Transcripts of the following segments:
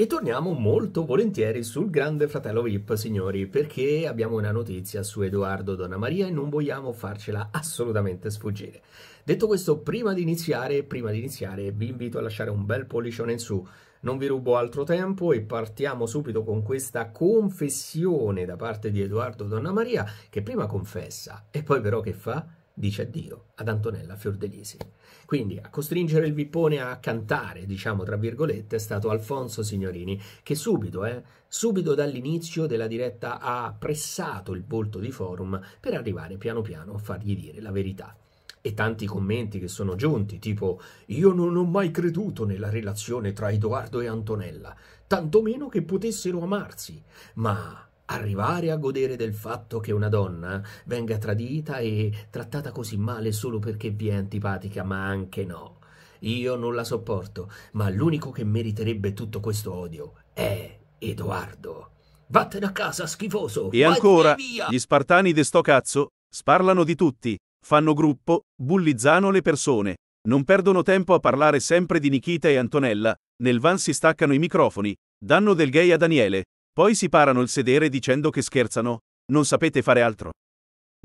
E torniamo molto volentieri sul Grande Fratello VIP, signori, perché abbiamo una notizia su Edoardo Donna Maria e non vogliamo farcela assolutamente sfuggire. Detto questo, prima di iniziare, prima di iniziare vi invito a lasciare un bel pollicione in su. Non vi rubo altro tempo e partiamo subito con questa confessione da parte di Edoardo Donna Maria, che prima confessa e poi però che fa? dice addio ad Antonella Fiordelisi. Quindi a costringere il Vippone a cantare, diciamo tra virgolette, è stato Alfonso Signorini, che subito, eh, subito dall'inizio della diretta ha pressato il volto di Forum per arrivare piano piano a fargli dire la verità e tanti commenti che sono giunti, tipo Io non ho mai creduto nella relazione tra Edoardo e Antonella, tantomeno che potessero amarsi, ma Arrivare a godere del fatto che una donna venga tradita e trattata così male solo perché vi è antipatica, ma anche no. Io non la sopporto, ma l'unico che meriterebbe tutto questo odio è Edoardo. Vattene a casa, schifoso! E ancora, via. gli spartani de sto cazzo sparlano di tutti, fanno gruppo, bullizzano le persone. Non perdono tempo a parlare sempre di Nikita e Antonella, nel van si staccano i microfoni, danno del gay a Daniele, poi si parano il sedere dicendo che scherzano, non sapete fare altro.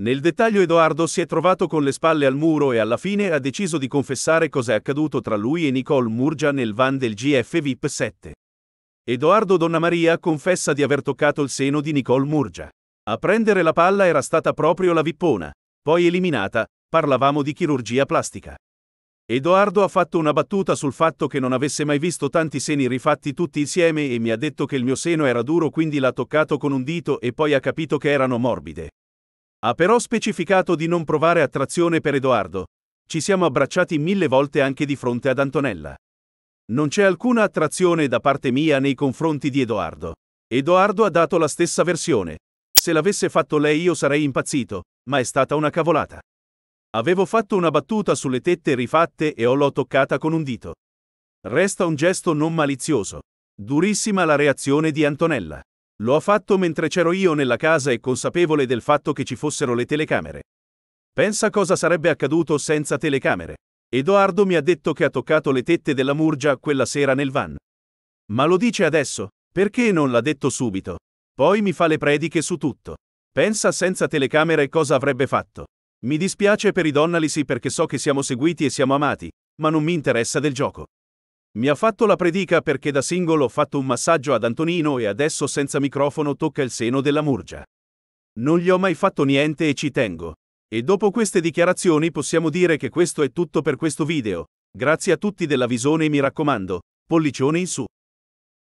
Nel dettaglio Edoardo si è trovato con le spalle al muro e alla fine ha deciso di confessare cosa è accaduto tra lui e Nicole Murgia nel van del GF VIP 7. Edoardo Donnamaria confessa di aver toccato il seno di Nicole Murgia. A prendere la palla era stata proprio la Vippona, poi eliminata, parlavamo di chirurgia plastica. Edoardo ha fatto una battuta sul fatto che non avesse mai visto tanti seni rifatti tutti insieme e mi ha detto che il mio seno era duro quindi l'ha toccato con un dito e poi ha capito che erano morbide. Ha però specificato di non provare attrazione per Edoardo. Ci siamo abbracciati mille volte anche di fronte ad Antonella. Non c'è alcuna attrazione da parte mia nei confronti di Edoardo. Edoardo ha dato la stessa versione. Se l'avesse fatto lei io sarei impazzito, ma è stata una cavolata. Avevo fatto una battuta sulle tette rifatte e l'ho toccata con un dito. Resta un gesto non malizioso. Durissima la reazione di Antonella. Lo ha fatto mentre c'ero io nella casa e consapevole del fatto che ci fossero le telecamere. Pensa cosa sarebbe accaduto senza telecamere. Edoardo mi ha detto che ha toccato le tette della Murgia quella sera nel van. Ma lo dice adesso, perché non l'ha detto subito? Poi mi fa le prediche su tutto. Pensa senza telecamere cosa avrebbe fatto. Mi dispiace per i Donnalisi perché so che siamo seguiti e siamo amati, ma non mi interessa del gioco. Mi ha fatto la predica perché da singolo ho fatto un massaggio ad Antonino e adesso senza microfono tocca il seno della Murgia. Non gli ho mai fatto niente e ci tengo. E dopo queste dichiarazioni possiamo dire che questo è tutto per questo video. Grazie a tutti della visione e mi raccomando, pollicione in su.